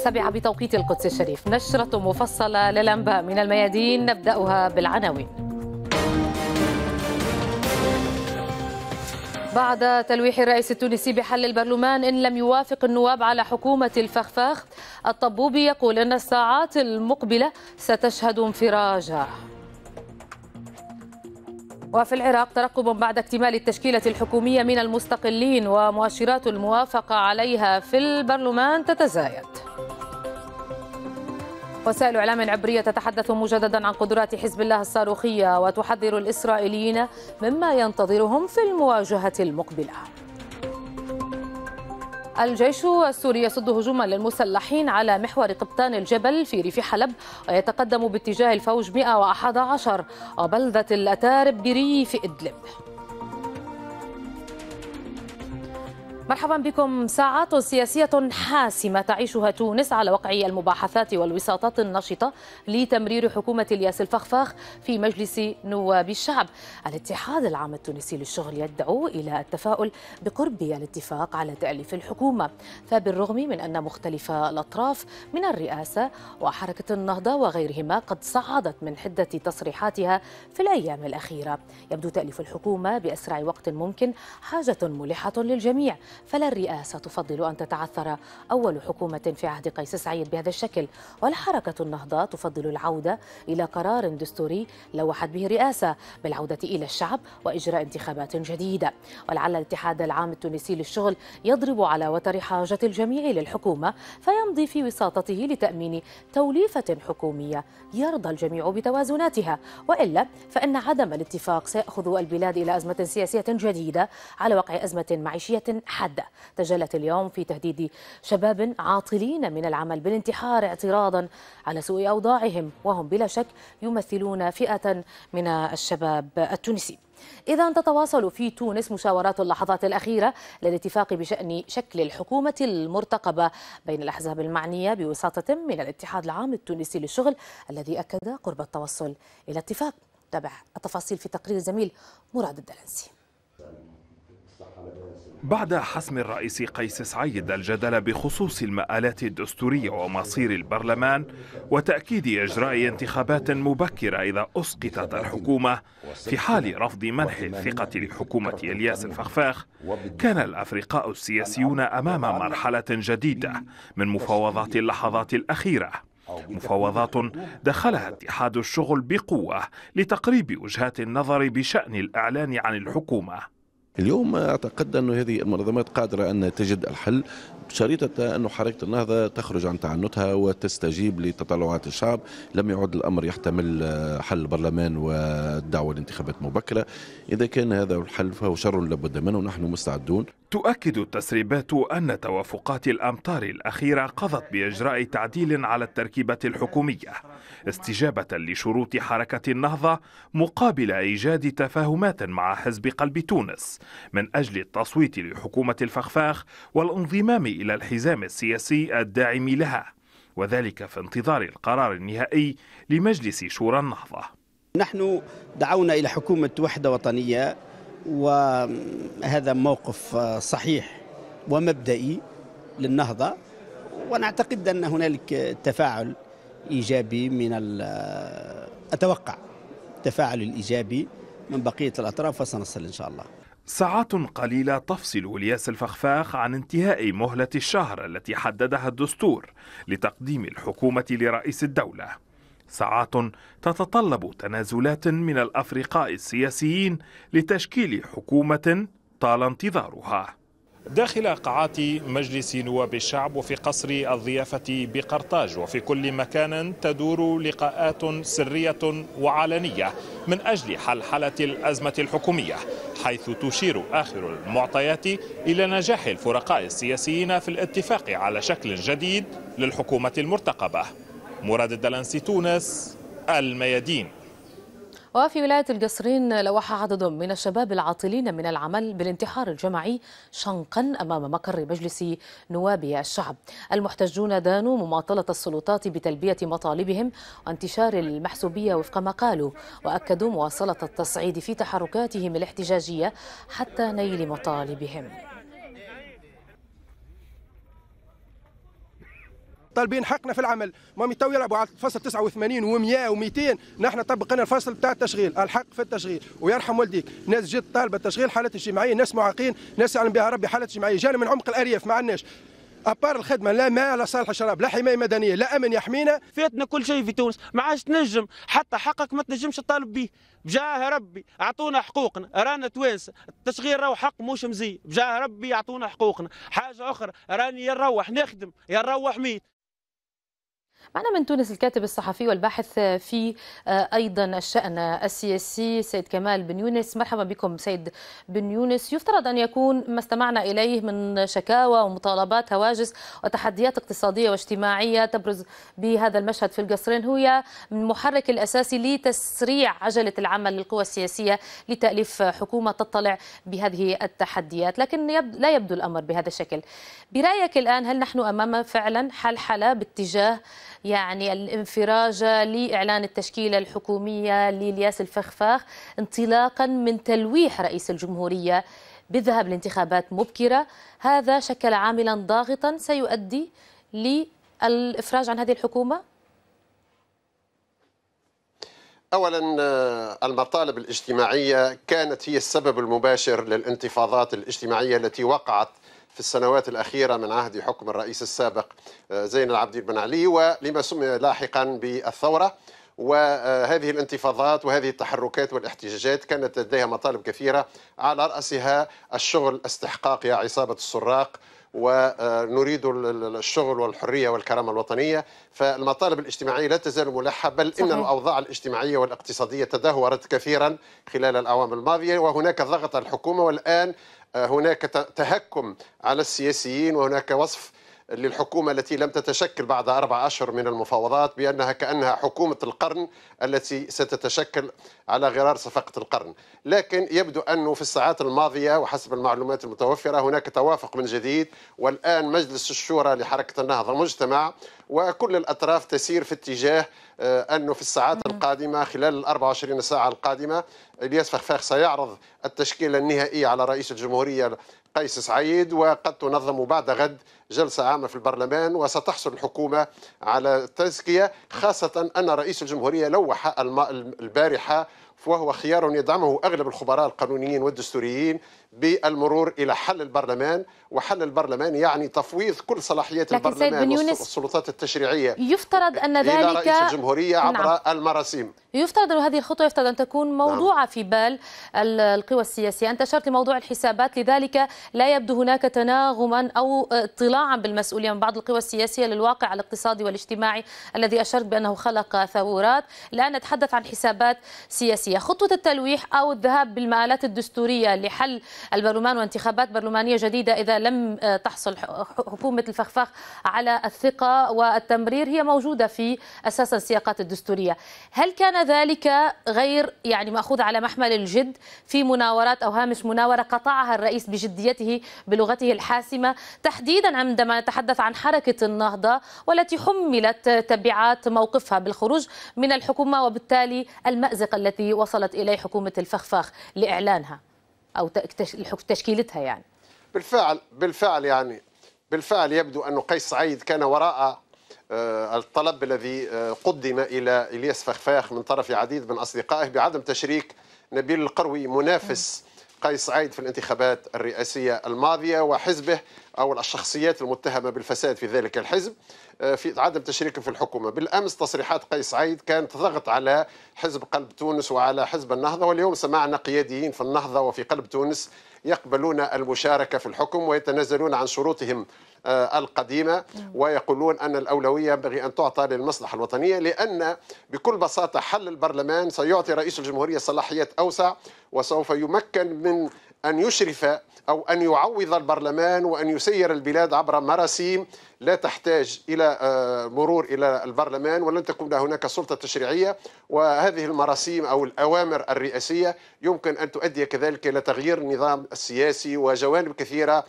السابعة بتوقيت القدس الشريف نشرة مفصلة للأنباء من الميادين نبدأها بالعناوين بعد تلويح الرئيس التونسي بحل البرلمان إن لم يوافق النواب على حكومة الفخفاخ الطبوبي يقول أن الساعات المقبلة ستشهد انفراجها وفي العراق ترقب بعد اكتمال التشكيلة الحكومية من المستقلين ومؤشرات الموافقة عليها في البرلمان تتزايد وسائل إعلام عبرية تتحدث مجددا عن قدرات حزب الله الصاروخية وتحذر الإسرائيليين مما ينتظرهم في المواجهة المقبلة الجيش السوري يسد هجوما للمسلحين على محور قبطان الجبل في ريف حلب ويتقدم باتجاه الفوج 111 وبلدة الأتارب بريف إدلب مرحبا بكم ساعات سياسية حاسمة تعيشها تونس على وقع المباحثات والوساطات النشطة لتمرير حكومة الياس الفخفاخ في مجلس نواب الشعب الاتحاد العام التونسي للشغل يدعو إلى التفاؤل بقرب الاتفاق على تأليف الحكومة فبالرغم من أن مختلف الأطراف من الرئاسة وحركة النهضة وغيرهما قد صعدت من حدة تصريحاتها في الأيام الأخيرة يبدو تأليف الحكومة بأسرع وقت ممكن حاجة ملحة للجميع فلا الرئاسة تفضل أن تتعثر أول حكومة في عهد قيس سعيد بهذا الشكل ولا حركة النهضة تفضل العودة إلى قرار دستوري لوحت به الرئاسة بالعودة إلى الشعب وإجراء انتخابات جديدة ولعل الاتحاد العام التونسي للشغل يضرب على وتر حاجة الجميع للحكومة فيمضي في وساطته لتأمين توليفة حكومية يرضى الجميع بتوازناتها وإلا فإن عدم الاتفاق سيأخذ البلاد إلى أزمة سياسية جديدة على وقع أزمة معيشية حادة حادة تجلت اليوم في تهديد شباب عاطلين من العمل بالانتحار اعتراضا على سوء أوضاعهم وهم بلا شك يمثلون فئة من الشباب التونسي إذا تتواصل في تونس مشاورات اللحظات الأخيرة للاتفاق بشأن شكل الحكومة المرتقبة بين الأحزاب المعنية بوساطة من الاتحاد العام التونسي للشغل الذي أكد قرب التوصل إلى اتفاق تابع التفاصيل في تقرير زميل مراد الدلنسي بعد حسم الرئيس قيس سعيد الجدل بخصوص المآلات الدستورية ومصير البرلمان وتأكيد إجراء انتخابات مبكرة إذا أسقطت الحكومة في حال رفض منح الثقة لحكومة إلياس الفخفاخ كان الأفرقاء السياسيون أمام مرحلة جديدة من مفاوضات اللحظات الأخيرة مفاوضات دخلها اتحاد الشغل بقوة لتقريب وجهات النظر بشأن الإعلان عن الحكومة اليوم أعتقد أن هذه المنظمات قادرة أن تجد الحل شريطة أن حركة النهضة تخرج عن تعنتها وتستجيب لتطلعات الشعب لم يعد الأمر يحتمل آه، حل البرلمان والدعوة لانتخابات مبكرة إذا كان هذا الحل فهو شر لابد منه ونحن مستعدون تؤكد التسريبات أن توافقات الأمطار الأخيرة قضت بإجراء تعديل على التركيبة الحكومية استجابة لشروط حركة النهضة مقابل إيجاد تفاهمات مع حزب قلب تونس من أجل التصويت لحكومة الفخفاخ والانضمام إلى الحزام السياسي الداعم لها وذلك في انتظار القرار النهائي لمجلس شورى النهضة نحن دعونا إلى حكومة وحدة وطنية وهذا موقف صحيح ومبدئي للنهضة ونعتقد أن هنالك تفاعل إيجابي من أتوقع التفاعل الإيجابي من بقية الأطراف وسنصل إن شاء الله ساعات قليلة تفصل الياس الفخفاخ عن انتهاء مهلة الشهر التي حددها الدستور لتقديم الحكومة لرئيس الدولة ساعات تتطلب تنازلات من الأفرقاء السياسيين لتشكيل حكومة طال انتظارها داخل قاعات مجلس نواب الشعب وفي قصر الضيافة بقرطاج وفي كل مكان تدور لقاءات سرية وعلنية من أجل حلحلة الأزمة الحكومية حيث تشير آخر المعطيات إلى نجاح الفرقاء السياسيين في الاتفاق على شكل جديد للحكومة المرتقبة مراد الدلنسي تونس الميادين وفي ولاية القصرين لوح عدد من الشباب العاطلين من العمل بالانتحار الجماعي شنقا أمام مقر مجلس نواب الشعب المحتجون دانوا مماطلة السلطات بتلبية مطالبهم وانتشار المحسوبية وفق ما قالوا وأكدوا مواصلة التصعيد في تحركاتهم الاحتجاجية حتى نيل مطالبهم طالبين حقنا في العمل ما تو يلعبوا على الفصل 89 و100 و200 نحن طبقنا الفصل بتاع التشغيل الحق في التشغيل ويرحم والديك ناس جد طالبه تشغيل حالات اجتماعيه ناس معاقين ناس يعلم بها ربي حالات اجتماعيه جانا من عمق الارياف ما عندناش ابار الخدمه لا ماء لا صالح الشراب لا حمايه مدنيه لا امن يحمينا فاتنا كل شيء في تونس ما عادش تنجم حتى حقك ما تنجمش تطالب به بجاه ربي اعطونا حقوقنا رانا توانسه التشغيل راهو حق مش مزي بجاه ربي اعطونا حقوقنا حاجه اخرى راني يروح نخدم يروح ميت معنا من تونس الكاتب الصحفي والباحث في آه، أيضا الشأن السياسي سيد كمال بن يونس مرحبا بكم سيد بن يونس يفترض أن يكون ما استمعنا إليه من شكاوى ومطالبات هواجس وتحديات اقتصادية واجتماعية تبرز بهذا المشهد في القصرين هو المحرك الأساسي لتسريع عجلة العمل للقوى السياسية لتأليف حكومة تطلع بهذه التحديات لكن لا يبدو الأمر بهذا الشكل برأيك الآن هل نحن أمام فعلا حلحلة باتجاه يعني الانفراجة لإعلان التشكيلة الحكومية للياس الفخفاخ انطلاقا من تلويح رئيس الجمهورية بالذهاب لانتخابات مبكرة هذا شكل عاملا ضاغطا سيؤدي للإفراج عن هذه الحكومة اولا آه، المطالب الاجتماعيه كانت هي السبب المباشر للانتفاضات الاجتماعيه التي وقعت في السنوات الأخيرة من عهد حكم الرئيس السابق آه، زين العابدين بن علي ولما سمي لاحقا بالثورة وهذه الانتفاضات وهذه التحركات والاحتجاجات كانت لديها مطالب كثيرة على رأسها الشغل استحقاق يا عصابة السراق ونريد الشغل والحريه والكرامه الوطنيه فالمطالب الاجتماعيه لا تزال ملحه بل صحيح. ان الاوضاع الاجتماعيه والاقتصاديه تدهورت كثيرا خلال الاعوام الماضيه وهناك ضغط الحكومه والان هناك تهكم على السياسيين وهناك وصف للحكومة التي لم تتشكل بعد أربع أشهر من المفاوضات بأنها كأنها حكومة القرن التي ستتشكل على غرار صفقة القرن لكن يبدو أنه في الساعات الماضية وحسب المعلومات المتوفرة هناك توافق من جديد والآن مجلس الشورى لحركة النهضة المجتمع وكل الأطراف تسير في اتجاه آه، أنه في الساعات القادمة خلال ال 24 ساعة القادمة الياس فخفاخ سيعرض التشكيلة النهائية على رئيس الجمهورية قيس سعيد وقد تنظم بعد غد جلسة عامة في البرلمان وستحصل الحكومة على تزكية خاصة أن رئيس الجمهورية لوح البارحة وهو خيار يدعمه اغلب الخبراء القانونيين والدستوريين بالمرور الى حل البرلمان وحل البرلمان يعني تفويض كل صلاحيات لكن البرلمان والسلطات التشريعيه يفترض ان ذلك الى رئيس الجمهوريه نعم. عبر نعم. المراسيم يفترض ان هذه الخطوه يفترض ان تكون نعم. موضوعه نعم. في بال القوى السياسيه انت اشرت لموضوع الحسابات لذلك لا يبدو هناك تناغما او اطلاعا بالمسؤوليه من بعض القوى السياسيه للواقع الاقتصادي والاجتماعي الذي اشرت بانه خلق ثورات الان نتحدث عن حسابات سياسيه السياسية خطوة التلويح أو الذهاب بالمآلات الدستورية لحل البرلمان وانتخابات برلمانية جديدة إذا لم آه، تحصل حكومة الفخفاخ على الثقة والتمرير هي موجودة في أساس السياقات الدستورية هل كان ذلك غير يعني مأخوذ على محمل الجد في مناورات أو هامش مناورة قطعها الرئيس بجديته بلغته الحاسمة تحديدا عندما نتحدث عن حركة النهضة والتي حملت تبعات موقفها بالخروج من الحكومة وبالتالي المأزق التي وصلت إليه حكومة الفخفاخ لإعلانها أو تشكيلتها يعني بالفعل بالفعل يعني بالفعل يبدو أن قيس سعيد كان وراء آه، الطلب الذي آه، قدم إلى إلياس فخفاخ من طرف عديد من أصدقائه بعدم تشريك نبيل القروي منافس قيس سعيد في الانتخابات الرئاسية الماضية وحزبه أو الشخصيات المتهمة بالفساد في ذلك الحزب آه، في عدم تشريكهم في الحكومة بالأمس تصريحات قيس سعيد كانت ضغط على حزب قلب تونس وعلى حزب النهضة واليوم سمعنا قياديين في النهضة وفي قلب تونس يقبلون المشاركة في الحكم ويتنازلون عن شروطهم آه، القديمة نعم. ويقولون أن الأولوية ينبغي أن تعطى للمصلحة الوطنية لأن بكل بساطة حل البرلمان سيعطي رئيس الجمهورية صلاحيات أوسع وسوف يمكن من أن يشرف أو أن يعوض البرلمان وأن يسير البلاد عبر مراسيم لا تحتاج إلى آه، مرور إلى البرلمان ولن تكون هناك سلطة تشريعية وهذه المراسيم أو الأوامر الرئاسية يمكن أن تؤدي كذلك إلى تغيير النظام السياسي وجوانب كثيرة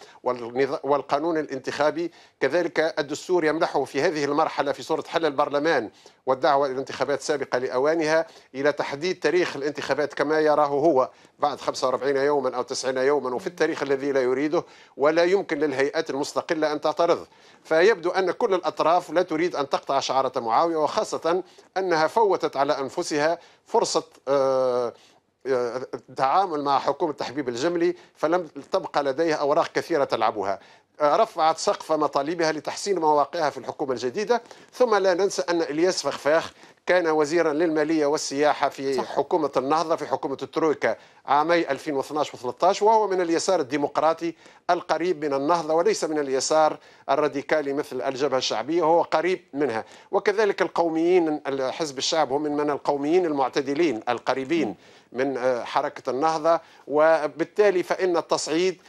والقانون الانتخابي كذلك الدستور يمنحه في هذه المرحلة في صورة حل البرلمان والدعوة إلى انتخابات سابقة لأوانها إلى تحديد تاريخ الانتخابات كما يراه هو بعد 45 يوما أو 90 يوما وفي التاريخ الذي لا يريده ولا يمكن للهيئات المستقلة أن تعترض ف يبدو أن كل الأطراف لا تريد أن تقطع شعارة معاوية وخاصة أنها فوتت على أنفسها فرصة التعامل آه، آه، مع حكومة تحبيب الجملي فلم تبقى لديها أوراق كثيرة تلعبها آه، رفعت سقف مطالبها لتحسين مواقعها في الحكومة الجديدة ثم لا ننسى أن إلياس فخفاخ كان وزيرا للمالية والسياحة في صح. حكومة النهضة في حكومة الترويكا عامي 2012 و13 وهو من اليسار الديمقراطي القريب من النهضة وليس من اليسار الراديكالي مثل الجبهة الشعبية هو قريب منها وكذلك القوميين حزب الشعب هم من القوميين المعتدلين القريبين من آه، حركة النهضة وبالتالي فإن التصعيد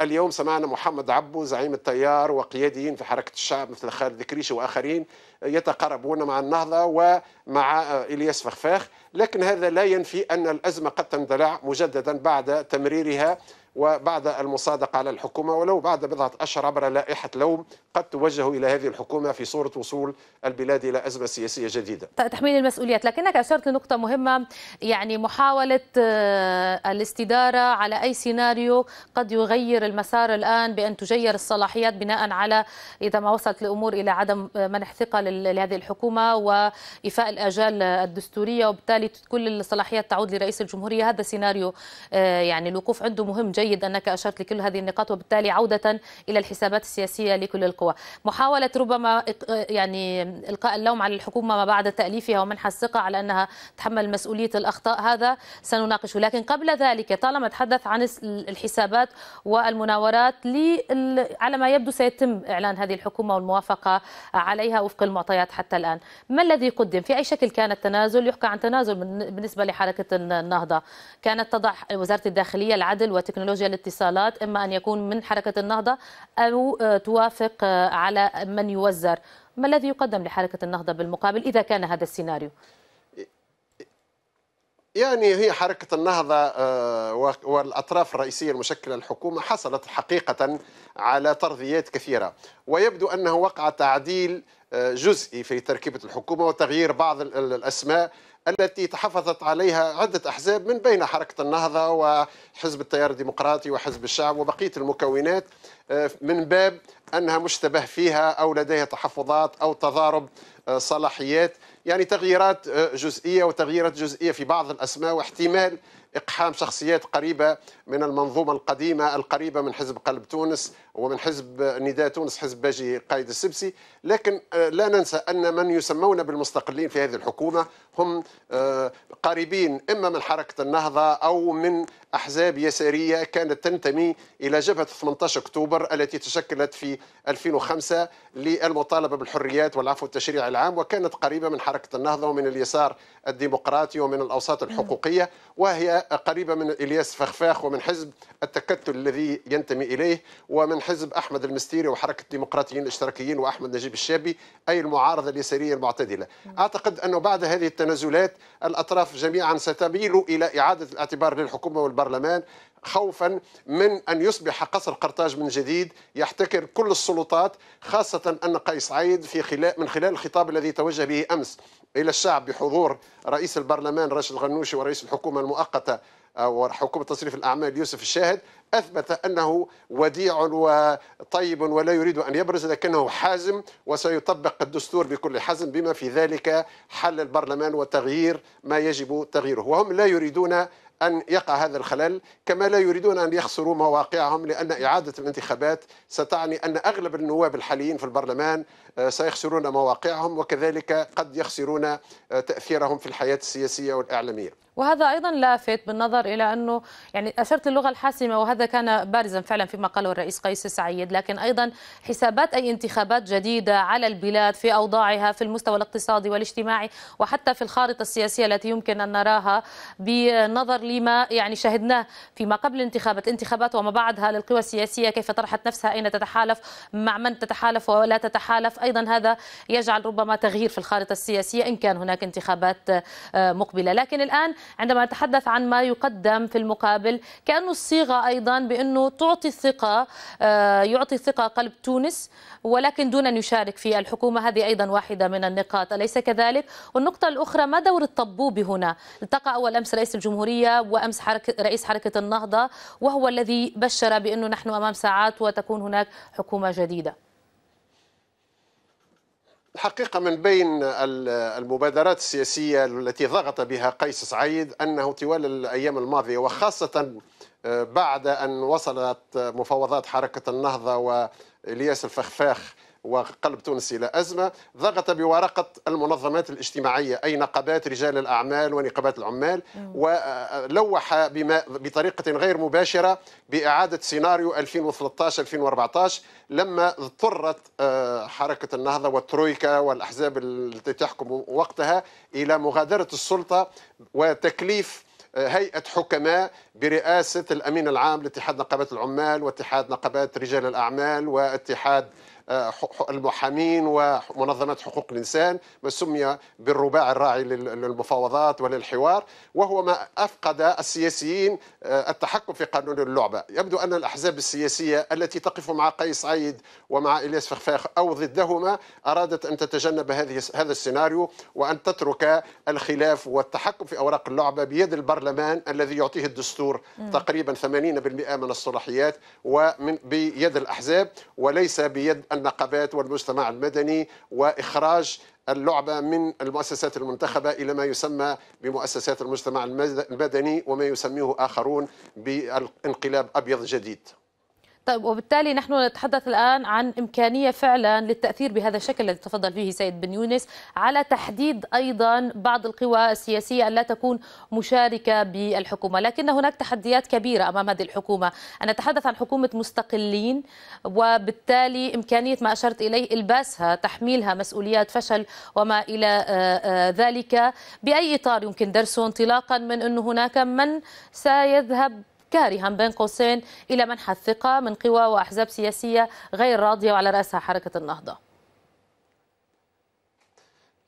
اليوم سمعنا محمد عبو زعيم التيار وقياديين في حركة الشعب مثل خالد كريشي وآخرين يتقربون مع النهضة ومع آه، إلياس فخفاخ لكن هذا لا ينفي أن الأزمة قد تندلع مجددا بعد تمريرها وبعد المصادقة على الحكومة ولو بعد بضعة أشهر عبر لائحة لوم قد توجه إلى هذه الحكومة في صورة وصول البلاد إلى أزمة سياسية جديدة تحميل المسؤوليات لكنك أشرت لنقطة مهمة يعني محاولة آه، الاستدارة على أي سيناريو قد يغير المسار الآن بأن تجير الصلاحيات بناء على إذا ما وصلت الأمور إلى عدم منح ثقة لهذه الحكومة وإيفاء الأجال الدستورية وبالتالي كل الصلاحيات تعود لرئيس الجمهورية هذا سيناريو آه، يعني الوقوف عنده مهم جيد أنك أشرت لكل هذه النقاط وبالتالي عودة إلى الحسابات السياسية لكل القوى القوى محاولة ربما يعني إلقاء اللوم على الحكومة ما بعد تأليفها ومنح الثقة على أنها تحمل مسؤولية الأخطاء هذا سنناقشه لكن قبل ذلك طالما تحدث عن الحسابات والمناورات على ما يبدو سيتم إعلان هذه الحكومة والموافقة عليها وفق المعطيات حتى الآن ما الذي قدم في أي شكل كان التنازل يحكى عن تنازل بالنسبة لحركة النهضة كانت تضع وزارة الداخلية العدل وتكنولوجيا الاتصالات إما أن يكون من حركة النهضة أو توافق على من يوزر ما الذي يقدم لحركة النهضة بالمقابل إذا كان هذا السيناريو يعني هي حركة النهضة آه، والأطراف الرئيسية المشكلة الحكومة حصلت حقيقة على ترضيات كثيرة ويبدو أنه وقع تعديل جزئي في تركيبة الحكومة وتغيير بعض الأسماء التي تحفظت عليها عدة أحزاب من بين حركة النهضة وحزب التيار الديمقراطي وحزب الشعب وبقية المكونات آه، من باب أنها مشتبه فيها أو لديها تحفظات أو تضارب آه، صلاحيات يعني تغييرات آه، جزئية وتغييرات جزئية في بعض الأسماء واحتمال إقحام شخصيات قريبة من المنظومة القديمة القريبة من حزب قلب تونس ومن حزب نداء تونس حزب باجي قائد السبسي لكن آه، لا ننسى أن من يسمون بالمستقلين في هذه الحكومة هم آه، قريبين إما من حركة النهضة أو من أحزاب يسارية كانت تنتمي إلى جبهة 18 أكتوبر التي تشكلت في 2005 للمطالبة بالحريات والعفو التشريعي العام وكانت قريبة من حركة النهضة ومن اليسار الديمقراطي ومن الأوساط نعم. الحقوقية وهي قريبة من إلياس فخفاخ ومن حزب التكتل الذي ينتمي إليه ومن من حزب احمد المستيري وحركه الديمقراطيين الاشتراكيين واحمد نجيب الشابي اي المعارضه اليساريه المعتدله اعتقد انه بعد هذه التنازلات الاطراف جميعا ستميل الى اعاده الاعتبار للحكومه والبرلمان خوفا من أن يصبح قصر قرطاج من جديد يحتكر كل السلطات خاصة أن قيس عيد في خلال من خلال الخطاب الذي توجه به أمس إلى الشعب بحضور رئيس البرلمان راشد الغنوشي ورئيس الحكومة المؤقتة آه، وحكومة تصريف الأعمال يوسف الشاهد أثبت أنه وديع وطيب ولا يريد أن يبرز لكنه حازم وسيطبق الدستور بكل حزم بما في ذلك حل البرلمان وتغيير ما يجب تغييره وهم لا يريدون أن يقع هذا الخلل كما لا يريدون أن يخسروا مواقعهم لأن إعادة الانتخابات ستعني أن أغلب النواب الحاليين في البرلمان آه، سيخسرون مواقعهم وكذلك قد يخسرون آه، تأثيرهم في الحياة السياسية والإعلامية وهذا ايضا لافت بالنظر الى انه يعني اشرت للغه الحاسمه وهذا كان بارزا فعلا فيما قاله الرئيس قيس سعيد لكن ايضا حسابات اي انتخابات جديده على البلاد في اوضاعها في المستوى الاقتصادي والاجتماعي وحتى في الخارطه السياسيه التي يمكن ان نراها بالنظر لما يعني شهدناه فيما قبل الانتخابات الانتخابات وما بعدها للقوى السياسيه كيف طرحت نفسها اين تتحالف مع من تتحالف ولا تتحالف ايضا هذا يجعل ربما تغيير في الخارطه السياسيه ان كان هناك انتخابات آه، مقبله لكن الان عندما نتحدث عن ما يقدم في المقابل كأنه الصيغة أيضا بأنه تعطي الثقة آه، يعطي ثقة قلب تونس ولكن دون أن يشارك في الحكومة هذه أيضا واحدة من النقاط أليس كذلك؟ والنقطة الأخرى ما دور الطبوب هنا؟ التقى أول أمس رئيس الجمهورية وأمس حركة رئيس حركة النهضة وهو الذي بشر بأنه نحن أمام ساعات وتكون هناك حكومة جديدة الحقيقة من بين المبادرات السياسية التي ضغط بها قيس سعيد أنه طوال الأيام الماضية وخاصة آه، بعد أن وصلت مفاوضات حركة النهضة وإلياس الفخفاخ وقلب تونس إلى أزمة ضغط بورقة المنظمات الاجتماعية أي نقابات رجال الأعمال ونقابات العمال ولوح بما بطريقة غير مباشرة بإعادة سيناريو 2013-2014 لما اضطرت آه، حركة النهضة والترويكا والأحزاب التي تحكم وقتها إلى مغادرة السلطة وتكليف آه، هيئة حكماء برئاسة الأمين العام لاتحاد نقابات العمال واتحاد نقابات رجال الأعمال واتحاد المحامين ومنظمات حقوق الإنسان ما سمي بالرباع الراعي للمفاوضات وللحوار وهو ما أفقد السياسيين آه، التحكم في قانون اللعبة يبدو أن الأحزاب السياسية التي تقف مع قيس عيد ومع إلياس فخفاخ أو ضدهما أرادت أن تتجنب هذه هذا السيناريو وأن تترك الخلاف والتحكم في أوراق اللعبة بيد البرلمان الذي يعطيه الدستور تقريبا 80% من الصلاحيات ومن بيد الأحزاب وليس بيد النقابات والمجتمع المدني واخراج اللعبه من المؤسسات المنتخبه الى ما يسمى بمؤسسات المجتمع المدني وما يسميه اخرون بانقلاب ابيض جديد طيب وبالتالي نحن نتحدث الآن عن إمكانية فعلا للتأثير بهذا الشكل الذي تفضل فيه سيد بن يونس على تحديد أيضا بعض القوى السياسية أن لا تكون مشاركة بالحكومة لكن هناك تحديات كبيرة أمام هذه الحكومة أنا أتحدث عن حكومة مستقلين وبالتالي إمكانية ما أشرت إليه إلباسها تحميلها مسؤوليات فشل وما إلى آه، آه، ذلك بأي إطار يمكن درسه انطلاقا من أنه هناك من سيذهب كارها بين قوسين إلى منح الثقة من قوى وأحزاب سياسية غير راضية وعلى رأسها حركة النهضة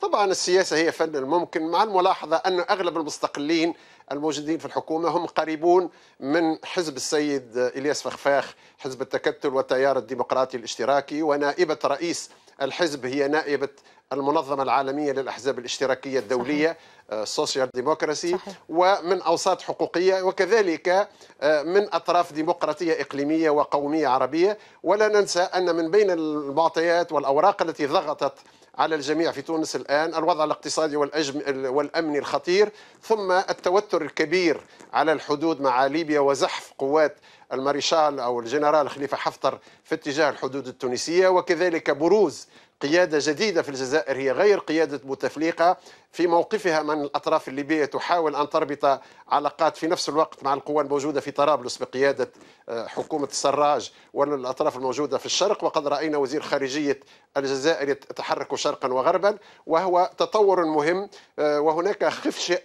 طبعا السياسة هي فن الممكن مع الملاحظة أن أغلب المستقلين الموجودين في الحكومة هم قريبون من حزب السيد إلياس فخفاخ حزب التكتل والتيار الديمقراطي الاشتراكي ونائبة رئيس الحزب هي نائبة المنظمة العالمية للأحزاب الاشتراكية الدولية سوشيال آه، ديموكراسي ومن أوساط حقوقية وكذلك آه، من أطراف ديمقراطية إقليمية وقومية عربية ولا ننسى أن من بين المعطيات والأوراق التي ضغطت على الجميع في تونس الآن الوضع الاقتصادي والأمني الخطير ثم التوتر الكبير على الحدود مع ليبيا وزحف قوات الماريشال أو الجنرال خليفة حفتر في اتجاه الحدود التونسية وكذلك بروز قيادة جديدة في الجزائر هي غير قيادة بوتفليقة في موقفها من الأطراف الليبية تحاول أن تربط علاقات في نفس الوقت مع القوى الموجودة في طرابلس بقيادة آه، حكومة السراج والأطراف الموجودة في الشرق وقد رأينا وزير خارجية الجزائر يتحرك شرقا وغربا وهو تطور مهم آه، وهناك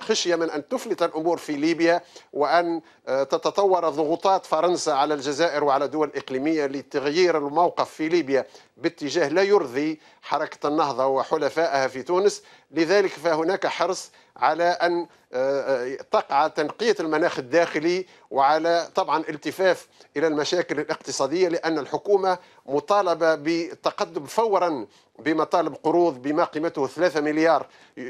خشية من أن تفلت الأمور في ليبيا وأن آه، تتطور ضغوطات فرنسا على الجزائر وعلى دول إقليمية لتغيير الموقف في ليبيا باتجاه لا يرضي حركة النهضة وحلفائها في تونس لذلك فهو هناك حرص على أن آه، آه، تقع تنقية المناخ الداخلي وعلى طبعا التفاف إلى المشاكل الاقتصادية لأن الحكومة مطالبة بالتقدم فورا بمطالب قروض بما قيمته 3 مليار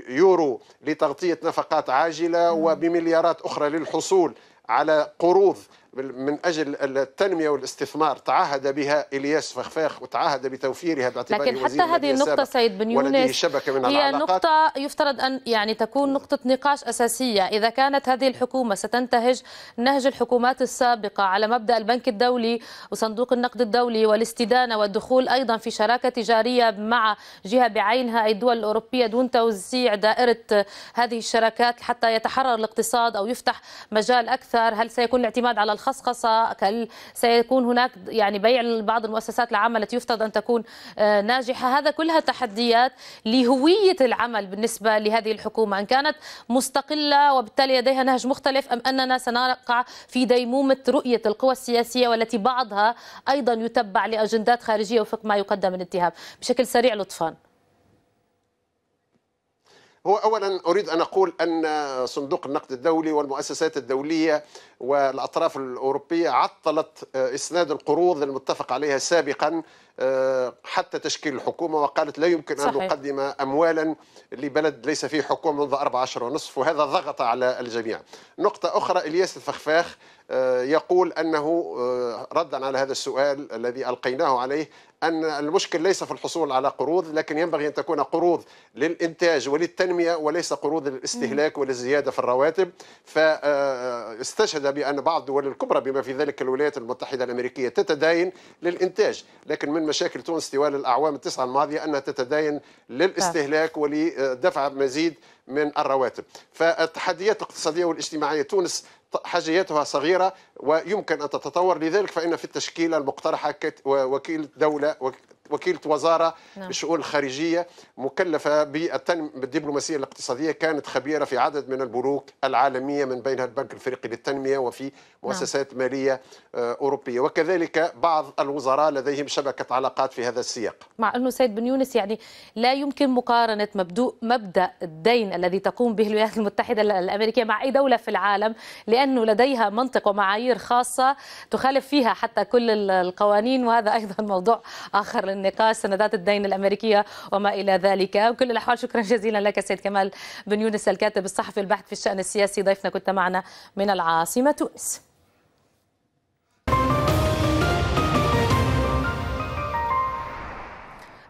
يورو لتغطية نفقات عاجلة وبمليارات أخرى للحصول على قروض من أجل التنمية والاستثمار تعهد بها إلياس فخفاخ وتعهد بتوفيرها باعتبار لكن حتى هذه النقطة سيد بن يونس شبكة من هي العلاقات. نقطة يفترض أن يعني تكون نقطة نقاش أساسية إذا كانت هذه الحكومة ستنتهج نهج الحكومات السابقة على مبدأ البنك الدولي وصندوق النقد الدولي والاستدانة والدخول أيضا في شراكة تجارية مع جهة بعينها أي الدول الأوروبية دون توزيع دائرة هذه الشراكات حتى يتحرر الاقتصاد أو يفتح مجال أكثر هل سيكون الاعتماد على الخ... الخصخصه كال سيكون هناك يعني بيع لبعض المؤسسات العامه التي يفترض ان تكون آه، ناجحه هذا كلها تحديات لهويه العمل بالنسبه لهذه الحكومه ان كانت مستقله وبالتالي لديها نهج مختلف ام اننا سنقع في ديمومه رؤيه القوى السياسيه والتي بعضها ايضا يتبع لاجندات خارجيه وفق ما يقدم من اتهام بشكل سريع لطفان هو أولا أريد أن أقول أن صندوق النقد الدولي والمؤسسات الدولية والأطراف الأوروبية عطلت آه، إسناد القروض المتفق عليها سابقا آه، حتى تشكيل الحكومة وقالت لا يمكن أن نقدم أموالا لبلد ليس فيه حكومة منذ 14 ونصف وهذا ضغط على الجميع نقطة أخرى إلياس الفخفاخ آه، يقول أنه آه، ردا على هذا السؤال الذي ألقيناه عليه أن المشكل ليس في الحصول على قروض لكن ينبغي أن تكون قروض للإنتاج وللتنمية وليس قروض للاستهلاك وللزيادة في الرواتب فاستشهد بأن بعض الدول الكبرى بما في ذلك الولايات المتحدة الأمريكية تتداين للإنتاج لكن من مشاكل تونس طوال الأعوام التسعة الماضية أنها تتداين للاستهلاك ولدفع مزيد من الرواتب فالتحديات الاقتصادية والاجتماعية تونس حاجياتها صغيرة ويمكن أن تتطور لذلك فإن في التشكيلة المقترحة وكيل دولة وكيله وزاره نعم. الشؤون الخارجيه مكلفه بالدبلوماسيه الاقتصاديه كانت خبيره في عدد من البنوك العالميه من بينها البنك الافريقي للتنميه وفي نعم. مؤسسات نعم. ماليه آه، اوروبيه وكذلك بعض الوزراء لديهم شبكه علاقات في هذا السياق مع انه سيد بن يونس يعني لا يمكن مقارنه مبدو مبدا الدين الذي تقوم به الولايات المتحده الامريكيه مع اي دوله في العالم لانه لديها منطق ومعايير خاصه تخالف فيها حتى كل القوانين وهذا ايضا موضوع اخر النقاش سندات الدين الامريكيه وما الى ذلك وكل الاحوال شكرا جزيلا لك سيد كمال بن يونس الكاتب الصحفي البحث في الشان السياسي ضيفنا كنت معنا من العاصمه تونس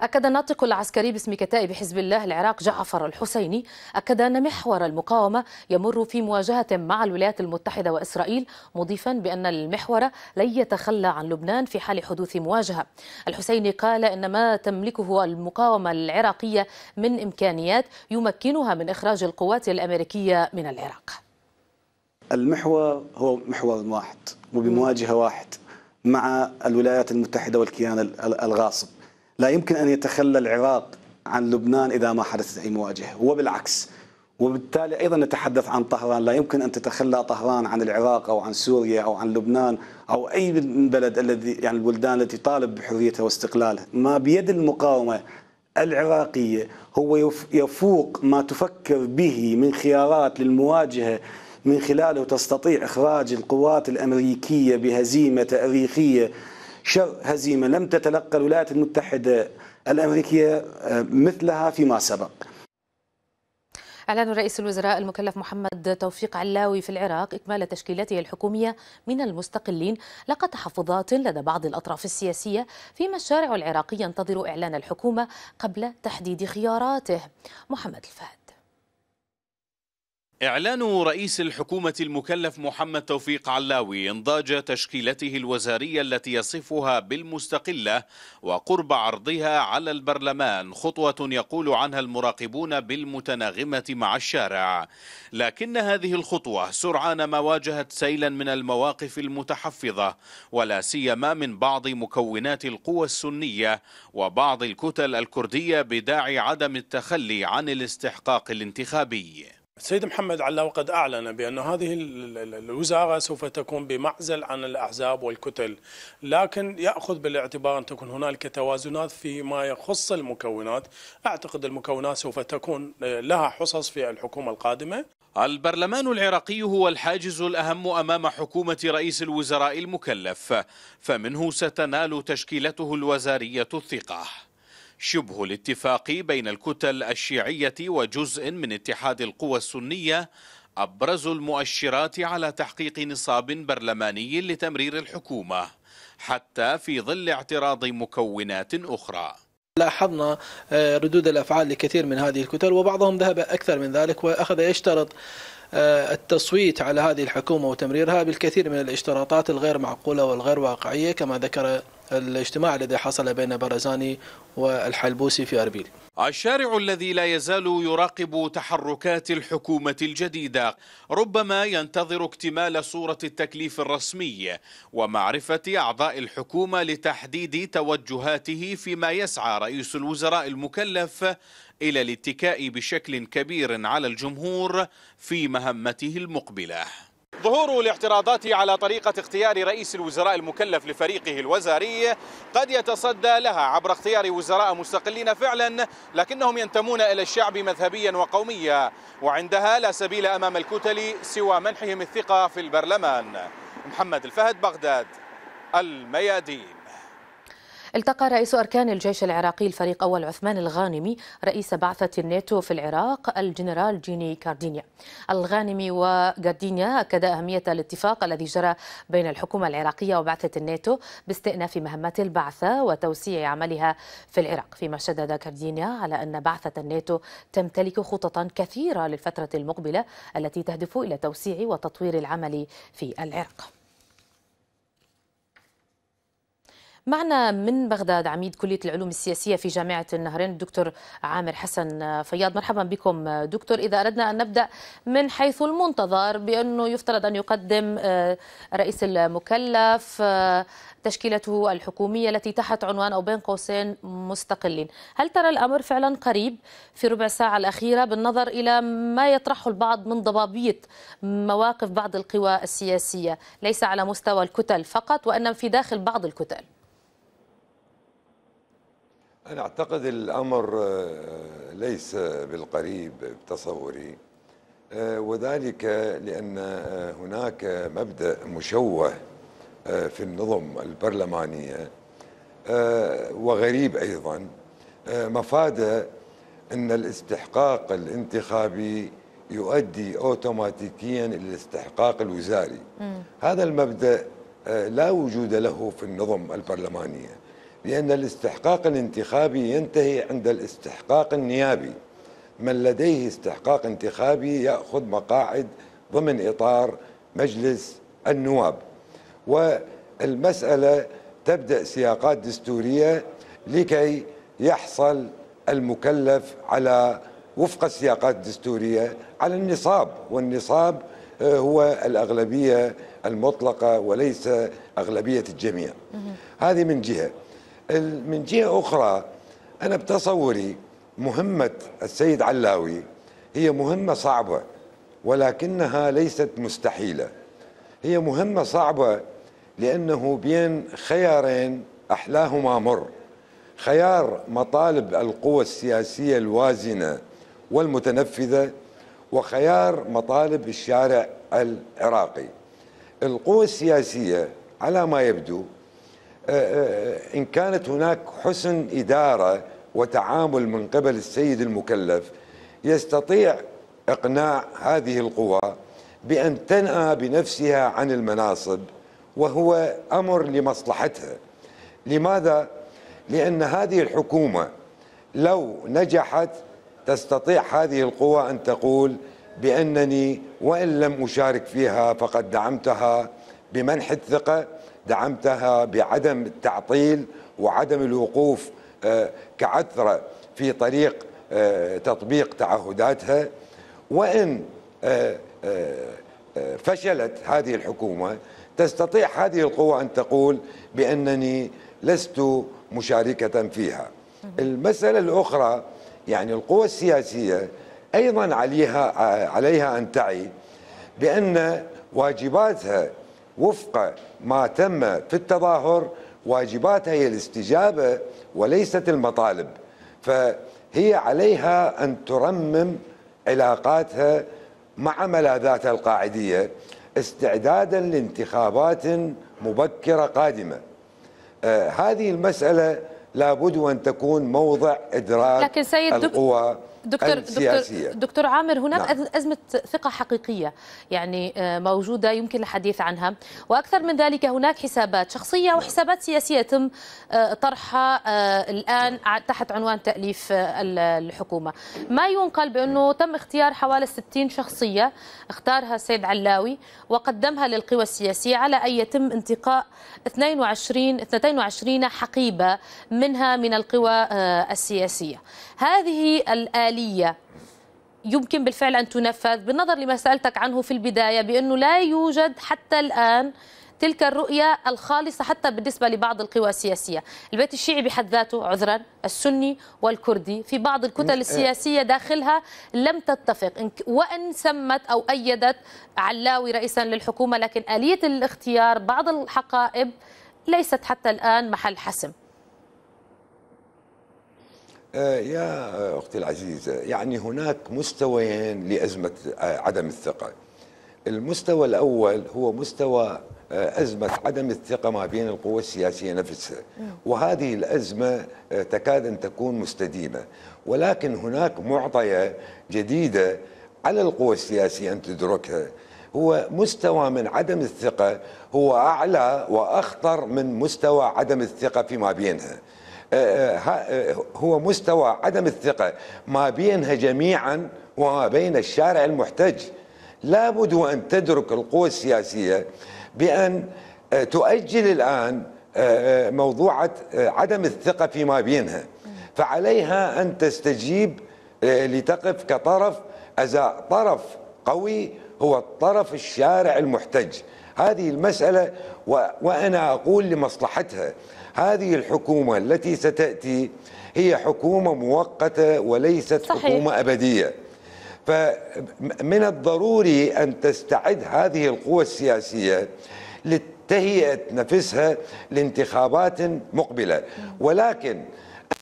أكد الناطق العسكري باسم كتائب حزب الله العراق جعفر الحسيني أكد أن محور المقاومة يمر في مواجهة مع الولايات المتحدة وإسرائيل مضيفا بأن المحور لن يتخلى عن لبنان في حال حدوث مواجهة الحسيني قال إن ما تملكه المقاومة العراقية من إمكانيات يمكنها من إخراج القوات الأمريكية من العراق المحور هو محور واحد وبمواجهة واحد مع الولايات المتحدة والكيان الغاصب لا يمكن أن يتخلى العراق عن لبنان إذا ما حدثت أي مواجهة وبالعكس وبالتالي أيضا نتحدث عن طهران لا يمكن أن تتخلى طهران عن العراق أو عن سوريا أو عن لبنان أو أي بلد الذي يعني البلدان التي طالب بحريتها واستقلالها ما بيد المقاومة العراقية هو يفوق ما تفكر به من خيارات للمواجهة من خلاله تستطيع إخراج القوات الأمريكية بهزيمة تاريخية شر هزيمة لم تتلقى الولايات المتحدة الأمريكية آه، مثلها فيما سبق أعلن رئيس الوزراء المكلف محمد توفيق علاوي في العراق إكمال تشكيلته الحكومية من المستقلين لقى تحفظات لدى بعض الأطراف السياسية فيما الشارع العراقي ينتظر إعلان الحكومة قبل تحديد خياراته محمد الفهد إعلان رئيس الحكومة المكلف محمد توفيق علاوي إنضاج تشكيلته الوزارية التي يصفها بالمستقلة وقرب عرضها على البرلمان خطوة يقول عنها المراقبون بالمتناغمة مع الشارع لكن هذه الخطوة سرعان ما واجهت سيلا من المواقف المتحفظة ولا سيما من بعض مكونات القوى السنية وبعض الكتل الكردية بداعي عدم التخلي عن الاستحقاق الانتخابي السيد محمد علا وقد أعلن بأن هذه الوزارة سوف تكون بمعزل عن الأحزاب والكتل لكن يأخذ بالاعتبار أن تكون هنالك توازنات فيما يخص المكونات أعتقد المكونات سوف تكون آه، لها حصص في الحكومة القادمة البرلمان العراقي هو الحاجز الأهم أمام حكومة رئيس الوزراء المكلف فمنه ستنال تشكيلته الوزارية الثقة شبه الاتفاق بين الكتل الشيعية وجزء من اتحاد القوى السنية أبرز المؤشرات على تحقيق نصاب برلماني لتمرير الحكومة حتى في ظل اعتراض مكونات أخرى لاحظنا آه، ردود الافعال لكثير من هذه الكتل وبعضهم ذهب اكثر من ذلك واخذ يشترط آه، التصويت على هذه الحكومه وتمريرها بالكثير من الاشتراطات الغير معقوله والغير واقعيه كما ذكر الاجتماع الذي حصل بين برزاني والحلبوسي في أربيل الشارع الذي لا يزال يراقب تحركات الحكومة الجديدة ربما ينتظر اكتمال صورة التكليف الرسمي ومعرفة أعضاء الحكومة لتحديد توجهاته فيما يسعى رئيس الوزراء المكلف إلى الاتكاء بشكل كبير على الجمهور في مهمته المقبله ظهور الاعتراضات على طريقة اختيار رئيس الوزراء المكلف لفريقه الوزاري قد يتصدى لها عبر اختيار وزراء مستقلين فعلا لكنهم ينتمون إلى الشعب مذهبيا وقوميا وعندها لا سبيل أمام الكتل سوى منحهم الثقة في البرلمان محمد الفهد بغداد الميادين التقى رئيس أركان الجيش العراقي الفريق أول عثمان الغانمي رئيس بعثة الناتو في العراق الجنرال جيني كاردينيا الغانمي وكاردينيا أكد أهمية الاتفاق الذي جرى بين الحكومة العراقية وبعثة الناتو باستئناف مهمات البعثة وتوسيع عملها في العراق فيما شدد كاردينيا على أن بعثة الناتو تمتلك خططا كثيرة للفترة المقبلة التي تهدف إلى توسيع وتطوير العمل في العراق معنا من بغداد عميد كلية العلوم السياسية في جامعة النهرين الدكتور عامر حسن فياض مرحبا بكم دكتور إذا أردنا أن نبدأ من حيث المنتظر بأنه يفترض أن يقدم آه، رئيس المكلف آه، تشكيلته الحكومية التي تحت عنوان أو بين قوسين مستقلين هل ترى الأمر فعلا قريب في ربع ساعة الأخيرة بالنظر إلى ما يطرحه البعض من ضبابية مواقف بعض القوى السياسية ليس على مستوى الكتل فقط وإنما في داخل بعض الكتل أنا أعتقد الأمر آه، ليس بالقريب بتصوري آه، وذلك لأن آه، هناك مبدأ مشوه في النظم البرلمانية وغريب أيضا مفاده أن الاستحقاق الانتخابي يؤدي اوتوماتيكيا الى الاستحقاق الوزاري م. هذا المبدا لا وجود له في النظم البرلمانيه لأن الاستحقاق الانتخابي ينتهي عند الاستحقاق النيابي من لديه استحقاق انتخابي يأخذ مقاعد ضمن إطار مجلس النواب والمسألة تبدأ سياقات دستورية لكي يحصل المكلف على وفق السياقات الدستورية على النصاب والنصاب آه، هو الأغلبية المطلقة وليس أغلبية الجميع هذه من جهة من جهة أخرى أنا بتصوري مهمة السيد علاوي هي مهمة صعبة ولكنها ليست مستحيلة هي مهمة صعبة لأنه بين خيارين أحلاهما مر خيار مطالب القوى السياسية الوازنة والمتنفذة وخيار مطالب الشارع العراقي القوى السياسية على ما يبدو آه، آه، إن كانت هناك حسن إدارة وتعامل من قبل السيد المكلف يستطيع إقناع هذه القوى بأن تنأى بنفسها عن المناصب وهو أمر لمصلحتها لماذا؟ لأن هذه الحكومة لو نجحت تستطيع هذه القوى أن تقول بأنني وإن لم أشارك فيها فقد دعمتها بمنح الثقة دعمتها بعدم التعطيل وعدم الوقوف آه، كعثرة في طريق آه، تطبيق تعهداتها وإن آه، فشلت هذه الحكومة تستطيع هذه القوة أن تقول بأنني لست مشاركة فيها المسألة الأخرى يعني القوى السياسية أيضا عليها, عليها أن تعي بأن واجباتها وفق ما تم في التظاهر واجباتها هي الاستجابه وليست المطالب فهي عليها ان ترمم علاقاتها مع ملاذاتها القاعديه استعدادا لانتخابات مبكره قادمه آه هذه المساله لابد وان تكون موضع ادراك لكن سيد القوى دكتور دكتور, دكتور عامر هناك نعم. أزمة ثقة حقيقية يعني آه، موجودة يمكن الحديث عنها وأكثر من ذلك هناك حسابات شخصية نعم. وحسابات سياسية يتم آه، طرحها آه، الآن تحت عنوان تأليف الحكومة ما ينقل بأنه تم اختيار حوالي 60 شخصية اختارها السيد علاوي وقدمها للقوى السياسية على أن يتم انتقاء 22 22 حقيبة منها من القوى السياسية هذه الآلية عملية يمكن بالفعل أن تنفذ بالنظر لما سألتك عنه في البداية بأنه لا يوجد حتى الآن تلك الرؤية الخالصة حتى بالنسبة لبعض القوى السياسية البيت الشيعي بحد ذاته عذرا السني والكردي في بعض الكتل آه. السياسية داخلها لم تتفق وإن سمت أو أيدت علاوي رئيسا للحكومة لكن آلية الاختيار بعض الحقائب ليست حتى الآن محل حسم آه، يا اختي العزيزه يعني هناك مستويين لازمه آه، عدم الثقه المستوى الاول هو مستوى آه، ازمه عدم الثقه ما بين القوى السياسيه نفسها وهذه الازمه تكاد ان تكون مستديمه ولكن هناك معطيه جديده على القوى السياسيه ان تدركها هو مستوى من عدم الثقه هو اعلى واخطر من مستوى عدم الثقه فيما بينها آه، آه، آه، هو مستوى عدم الثقة ما بينها جميعا وما بين الشارع المحتج لا بد وأن تدرك القوى السياسية بأن تؤجل الآن موضوعة عدم الثقة فيما بينها فعليها أن تستجيب لتقف كطرف أزاء طرف قوي هو الطرف الشارع المحتج هذه المسألة وأنا أقول لمصلحتها هذه الحكومة التي ستأتي هي حكومة مؤقتة وليست صحيح. حكومة أبدية فمن الضروري أن تستعد هذه القوى السياسية لتهيئة نفسها لانتخابات مقبلة ولكن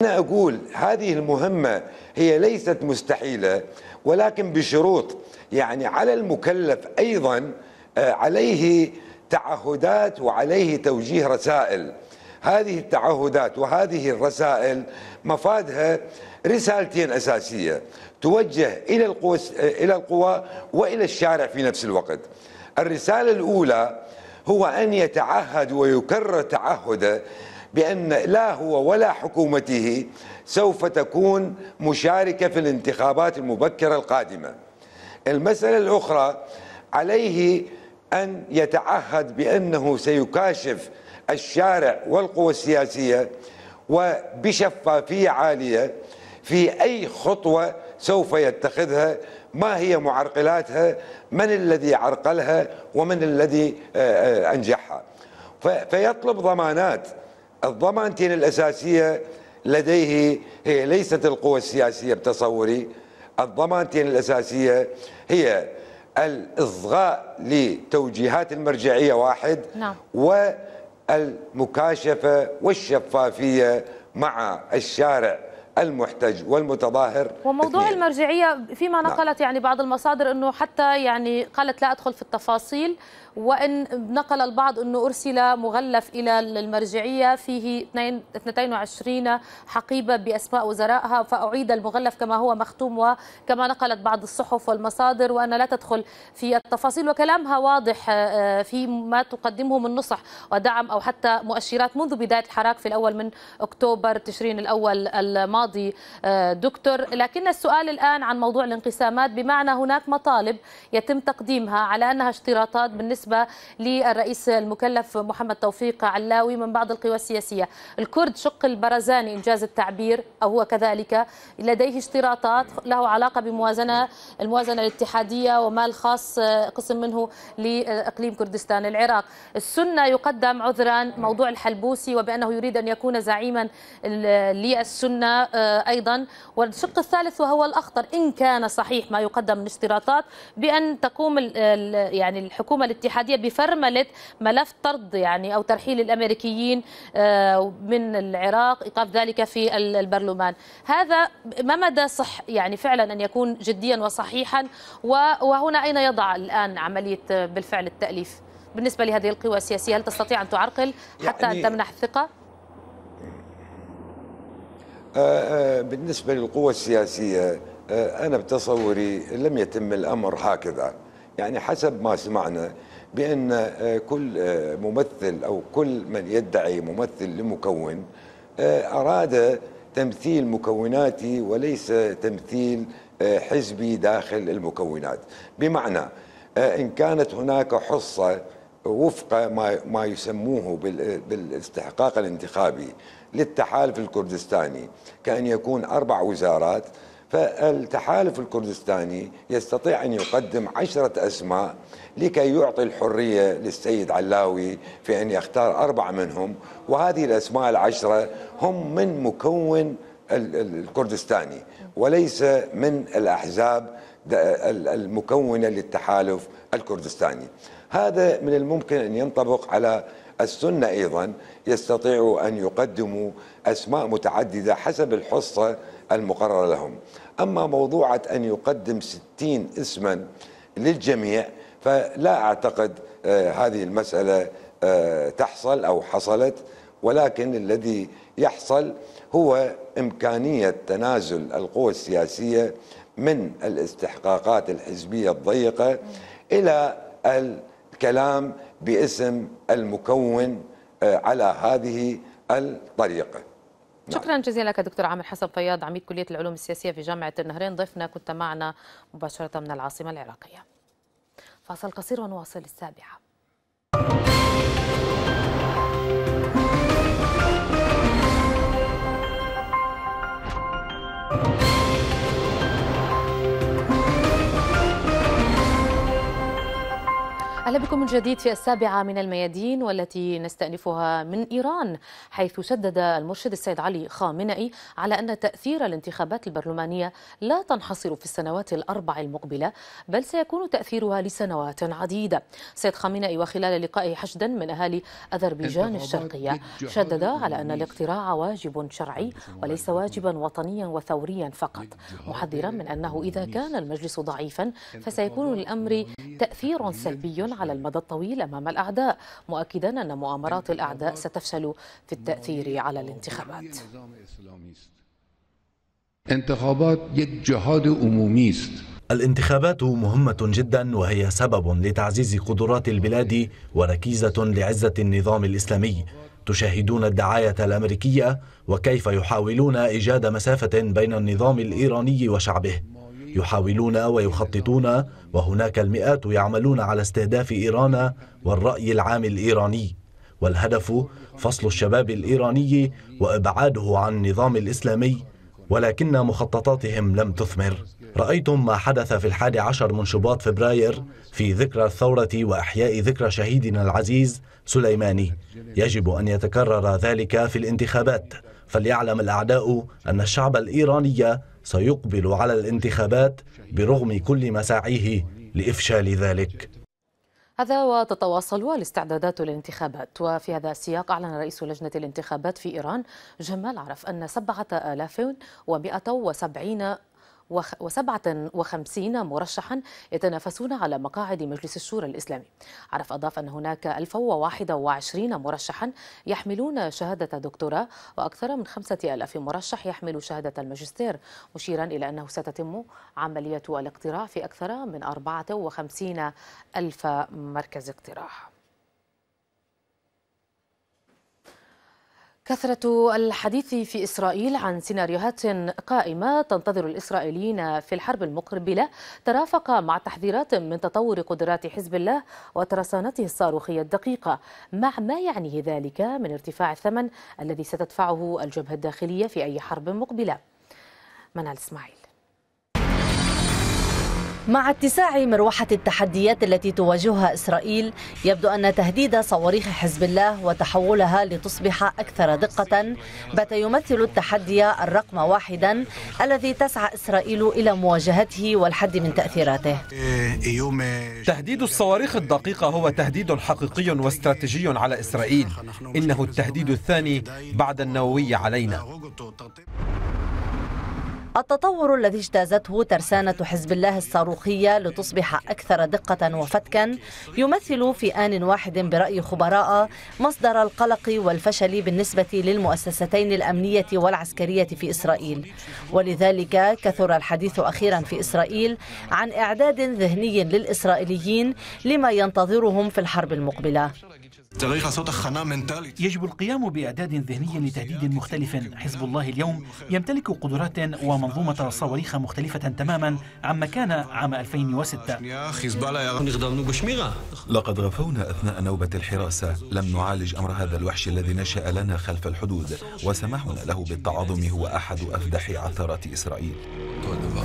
أنا أقول هذه المهمة هي ليست مستحيلة ولكن بشروط يعني على المكلف أيضا آه، عليه تعهدات وعليه توجيه رسائل هذه التعهدات وهذه الرسائل مفادها رسالتين اساسيه توجه الى القوى آه، الى القوى والى الشارع في نفس الوقت. الرساله الاولى هو ان يتعهد ويكرر تعهده بان لا هو ولا حكومته سوف تكون مشاركه في الانتخابات المبكره القادمه. المساله الاخرى عليه أن يتعهد بأنه سيكاشف الشارع والقوى السياسية وبشفافية عالية في أي خطوة سوف يتخذها ما هي معرقلاتها من الذي عرقلها ومن الذي آه، آه، أنجحها فيطلب ضمانات الضمانتين الأساسية لديه هي ليست القوى السياسية بتصوري الضمانتين الأساسية هي الإصغاء لتوجيهات المرجعية واحد نعم. والمكاشفة والشفافية مع الشارع المحتج والمتظاهر وموضوع اثنين. المرجعية فيما نعم. نقلت يعني بعض المصادر أنه حتى يعني قالت لا أدخل في التفاصيل وإن نقل البعض أنه أرسل مغلف إلى المرجعية فيه 22 حقيبة بأسماء وزرائها فأعيد المغلف كما هو مختوم وكما نقلت بعض الصحف والمصادر وأن لا تدخل في التفاصيل وكلامها واضح آه، في ما تقدمه من نصح ودعم أو حتى مؤشرات منذ بداية الحراك في الأول من أكتوبر تشرين الأول الماضي الماضي آه، دكتور لكن السؤال الآن عن موضوع الانقسامات بمعنى هناك مطالب يتم تقديمها على أنها اشتراطات بالنسبة للرئيس المكلف محمد توفيق علاوي من بعض القوى السياسية الكرد شق البرزاني إنجاز التعبير أو هو كذلك لديه اشتراطات له علاقة بموازنة الموازنة الاتحادية ومال خاص آه، قسم منه لإقليم كردستان العراق السنة يقدم عذرا موضوع الحلبوسي وبأنه يريد أن يكون زعيما للسنة آه، أيضا والشق الثالث وهو الأخطر إن كان صحيح ما يقدم من اشتراطات بأن تقوم يعني الحكومة الاتحادية بفرملة ملف طرد يعني أو ترحيل الأمريكيين آه، من العراق إيقاف ذلك في البرلمان هذا ما مدى صح يعني فعلا أن يكون جديا وصحيحا وهنا أين يضع الآن عملية بالفعل التأليف بالنسبة لهذه القوى السياسية هل تستطيع أن تعرقل حتى يعني أن تمنح الثقة؟ آه، آه، بالنسبة للقوى السياسية آه، أنا بتصوري لم يتم الأمر هكذا يعني حسب ما سمعنا بأن كل ممثل أو كل من يدعي ممثل لمكون أراد تمثيل مكوناتي وليس تمثيل حزبي داخل المكونات بمعنى إن كانت هناك حصة وفق ما ما يسموه بالاستحقاق الانتخابي للتحالف الكردستاني كأن يكون أربع وزارات فالتحالف الكردستاني يستطيع أن يقدم عشرة أسماء لكي يعطي الحرية للسيد علاوي في أن يختار أربع منهم وهذه الأسماء العشرة هم من مكون الكردستاني وليس من الأحزاب المكونة للتحالف الكردستاني هذا من الممكن أن ينطبق على السنة أيضا يستطيعوا أن يقدموا أسماء متعددة حسب الحصة المقررة لهم أما موضوعة أن يقدم 60 اسما للجميع فلا أعتقد آه، هذه المسألة آه، تحصل أو حصلت ولكن الذي يحصل هو إمكانية تنازل القوى السياسية من الاستحقاقات الحزبية الضيقة إلى الكلام باسم المكون آه، على هذه الطريقه نعم. شكرا جزيلا لك دكتور عامر حسن فياض عميد كليه العلوم السياسيه في جامعه النهرين ضيفنا كنت معنا مباشره من العاصمه العراقيه فاصل قصير ونواصل السابعه right back. أهلا بكم من جديد في السابعة من الميادين والتي نستأنفها من إيران حيث شدد المرشد السيد علي خامنئي على أن تأثير الانتخابات البرلمانية لا تنحصر في السنوات الأربع المقبلة بل سيكون تأثيرها لسنوات عديدة سيد خامنئي وخلال لقائه حشدا من أهالي أذربيجان الشرقية شدد على أن الاقتراع واجب شرعي وليس واجبا وطنيا وثوريا فقط محذرا من أنه إذا كان المجلس ضعيفا فسيكون للأمر تأثير سلبي على المدى الطويل أمام الأعداء مؤكدا أن مؤامرات الأعداء ستفشل في التأثير على الانتخابات انتخابات جهاد عمومی الانتخابات مهمة جدا وهي سبب لتعزيز قدرات البلاد وركيزة لعزة النظام الإسلامي تشاهدون الدعاية الأمريكية وكيف يحاولون إيجاد مسافة بين النظام الإيراني وشعبه يحاولون ويخططون وهناك المئات يعملون على استهداف إيران والرأي العام الإيراني والهدف فصل الشباب الإيراني وإبعاده عن النظام الإسلامي ولكن مخططاتهم لم تثمر رأيتم ما حدث في الحادي عشر من شباط فبراير في ذكرى الثورة وإحياء ذكرى شهيدنا العزيز سليماني يجب أن يتكرر ذلك في الانتخابات فليعلم الأعداء أن الشعب الإيراني سيقبل على الانتخابات برغم كل مساعيه لإفشال ذلك هذا وتتواصل الاستعدادات للانتخابات وفي هذا السياق أعلن رئيس لجنة الانتخابات في إيران جمال عرف أن 7170 و57 مرشحا يتنافسون على مقاعد مجلس الشورى الإسلامي عرف أضاف أن هناك 1021 مرشحا يحملون شهادة دكتوراه وأكثر من 5000 مرشح يحمل شهادة الماجستير مشيرا إلى أنه ستتم عملية الاقتراع في أكثر من 54000 ألف مركز اقتراع كثرة الحديث في إسرائيل عن سيناريوهات قائمة تنتظر الإسرائيليين في الحرب المقبلة ترافق مع تحذيرات من تطور قدرات حزب الله وترسانته الصاروخية الدقيقة مع ما يعنيه ذلك من ارتفاع الثمن الذي ستدفعه الجبهة الداخلية في أي حرب مقبلة منال إسماعيل مع اتساع مروحة التحديات التي تواجهها إسرائيل يبدو أن تهديد صواريخ حزب الله وتحولها لتصبح أكثر دقة بات يمثل التحدي الرقم واحدا الذي تسعى إسرائيل إلى مواجهته والحد من تأثيراته تهديد الصواريخ الدقيقة هو تهديد حقيقي واستراتيجي على إسرائيل إنه التهديد الثاني بعد النووي علينا التطور الذي اجتازته ترسانة حزب الله الصاروخية لتصبح أكثر دقة وفتكا يمثل في آن واحد برأي خبراء مصدر القلق والفشل بالنسبة للمؤسستين الأمنية والعسكرية في إسرائيل ولذلك كثر الحديث أخيرا في إسرائيل عن إعداد ذهني للإسرائيليين لما ينتظرهم في الحرب المقبلة يجب القيام بإعداد ذهني لتهديد مختلف حزب الله اليوم يمتلك قدرات ومنظومة صواريخ مختلفة تماما عما كان عام 2006 لقد غفونا أثناء نوبة الحراسة لم نعالج أمر هذا الوحش الذي نشأ لنا خلف الحدود وسماحنا له بالتعاظم هو أحد أفدح عثرات إسرائيل طيب،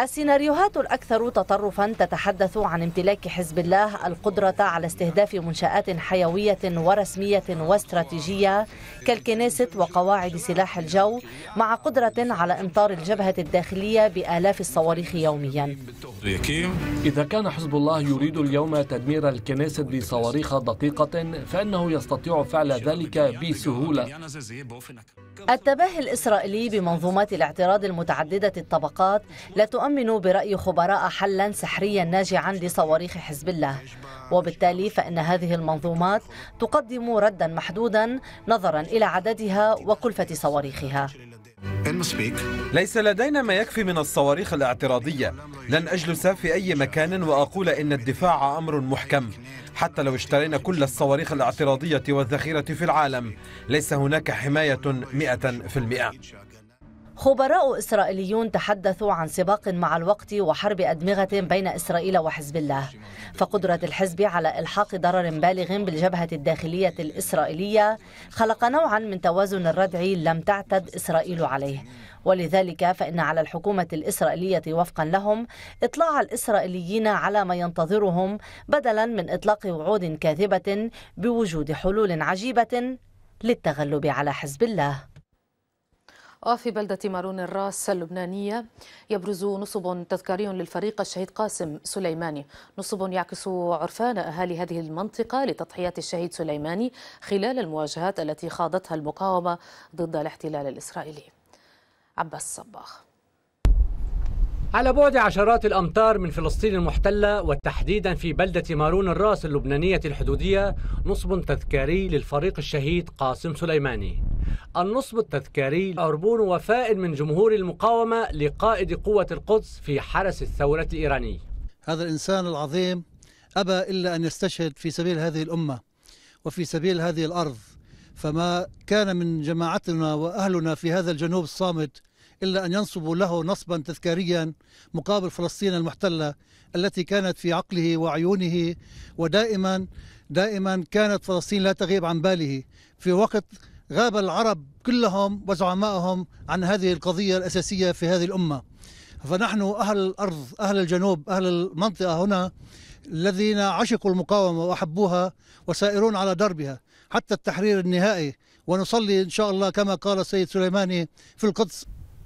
السيناريوهات الأكثر تطرفا تتحدث عن امتلاك حزب الله القدرة على استهداف منشآت حيوية ورسمية واستراتيجية كالكنيست وقواعد سلاح الجو مع قدرة على إمطار الجبهة الداخلية بآلاف الصواريخ يوميا إذا كان حزب الله يريد اليوم تدمير الكنيست بصواريخ دقيقة فإنه يستطيع فعل ذلك بسهولة التباهي الإسرائيلي بمنظومات الاعتراض المتعددة الطبقات لا تؤمن يؤمن برأي خبراء حلا سحريا ناجعا لصواريخ حزب الله وبالتالي فإن هذه المنظومات تقدم ردا محدودا نظرا إلى عددها وكلفة صواريخها ليس لدينا ما يكفي من الصواريخ الاعتراضية لن أجلس في أي مكان وأقول إن الدفاع أمر محكم حتى لو اشترينا كل الصواريخ الاعتراضية والذخيرة في العالم ليس هناك حماية مئة في المئة خبراء إسرائيليون تحدثوا عن سباق مع الوقت وحرب أدمغة بين إسرائيل وحزب الله فقدرة الحزب على إلحاق ضرر بالغ بالجبهة الداخلية الإسرائيلية خلق نوعا من توازن الردع لم تعتد إسرائيل عليه ولذلك فإن على الحكومة الإسرائيلية وفقا لهم إطلاع الإسرائيليين على ما ينتظرهم بدلا من إطلاق وعود كاذبة بوجود حلول عجيبة للتغلب على حزب الله وفي بلدة مارون الراس اللبنانية يبرز نصب تذكاري للفريق الشهيد قاسم سليماني نصب يعكس عرفان أهالي هذه المنطقة لتضحية الشهيد سليماني خلال المواجهات التي خاضتها المقاومة ضد الاحتلال الإسرائيلي عباس صباح على بعد عشرات الأمتار من فلسطين المحتلة وتحديدا في بلدة مارون الراس اللبنانية الحدودية نصب تذكاري للفريق الشهيد قاسم سليماني النصب التذكاري عربون وفاء من جمهور المقاومة لقائد قوة القدس في حرس الثورة الإيراني هذا الإنسان العظيم أبى إلا أن يستشهد في سبيل هذه الأمة وفي سبيل هذه الأرض فما كان من جماعتنا وأهلنا في هذا الجنوب الصامت إلا أن ينصبوا له نصبا تذكاريا مقابل فلسطين المحتلة التي كانت في عقله وعيونه ودائما دائما كانت فلسطين لا تغيب عن باله في وقت غاب العرب كلهم وزعمائهم عن هذه القضية الأساسية في هذه الأمة فنحن أهل الأرض أهل الجنوب أهل المنطقة هنا الذين عشقوا المقاومة وأحبوها وسائرون على دربها حتى التحرير النهائي ونصلي إن شاء الله كما قال السيد سليماني في القدس